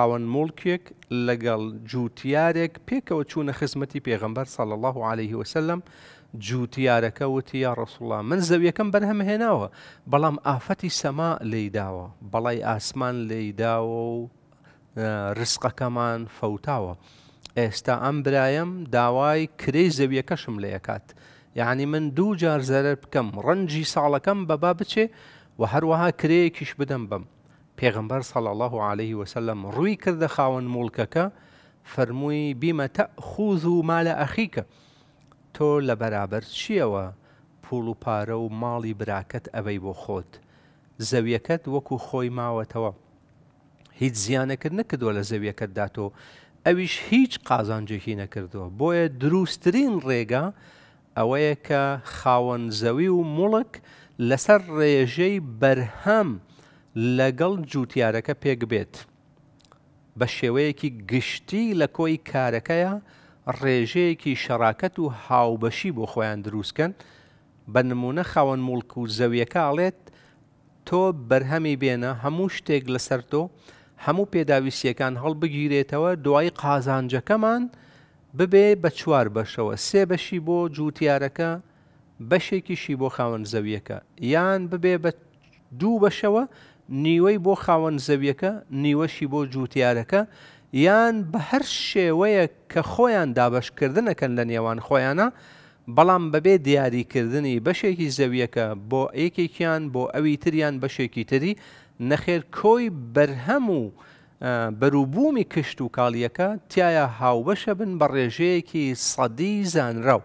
خاوەن مڵکێک لەگەڵ جووتارێک پێکەوە چوونە خزمەتی پێغمبەر ساڵ الله عليه وسلم جووتارەکە وتی یا ڕسوڵا من زەویەکەم بەرهەمهێناوە بەڵام ئافەتی سەما لێداوە بەڵای ئاسمان لێداوە و ڕسقەکەمان فەوتاوە ئێستا ئەم برایم داوای کرێی زەویەکەشم لێەکات یعنی من دوو جار زەرەر بکەم ڕەنجی ساڵەکەم بەبا بچێ و هەروەها کرەیەکیش بدەم بم پێغمبەر سەڵ الله عليه وسلم ڕووی کردە خاوەن مڵکەکە فەرمووی بیمەتە خوز و مالە ئەخیکە تۆ لە بەرابەر چیەوە پوڵ و پارە و ماڵی براکەت ئەوەی بۆ خۆت زەویەکەت وەکو خۆی ماوەتەوە هیچ زیانەکرد نکردووە لە زەویەکەت داتۆ ئەویش هیچ قازانجێکی نەکردووە بۆیە دروستترین ڕێگا ئەوەیە کە خاوەن زەوی و مڵک لەسەر ڕێژەی بەرهەم لەگەڵ جوتیارەکە پێک بێت بە شێوەیەکی گشتی لە کۆی کارەکەیە ڕێژەیەکی شەراکەت و هاوبەشی بۆ خۆیان دروستکەن بە نمونە خاوەن مڵک و زەویەکاڵێت تۆ بەرهەمی بێنە هەموو شتێک لەسەر تۆ هەموو پێداویستیەکان هەڵبگیرێتەوە دوای قازانجەکەمان ببێ بە چوار بەشەوە سێ بەشی بۆ جوتیارەکە بەشێکیشی بۆ خاوەن زەویەکە یان ببێ بە دوو بەشەوە نیوەی بۆ خاوەن زەویەکە نیوەشی بۆ جووتارەکە یان بە هەر شێوەیە کە خۆیان دابشکردنەکەن لە نێوان خۆیانە بەڵام بەبێ دیاریکردنی بەشێکی زەویەکە بۆ ئەیکێکیان بۆ ئەوی تریان بەشێکی تری نەخێر کۆی بەرهەم و بەروبوومی کشت و کاڵیەکە تایە هاوبەشە بن بە ڕێژەیەکی سەدی زانراو.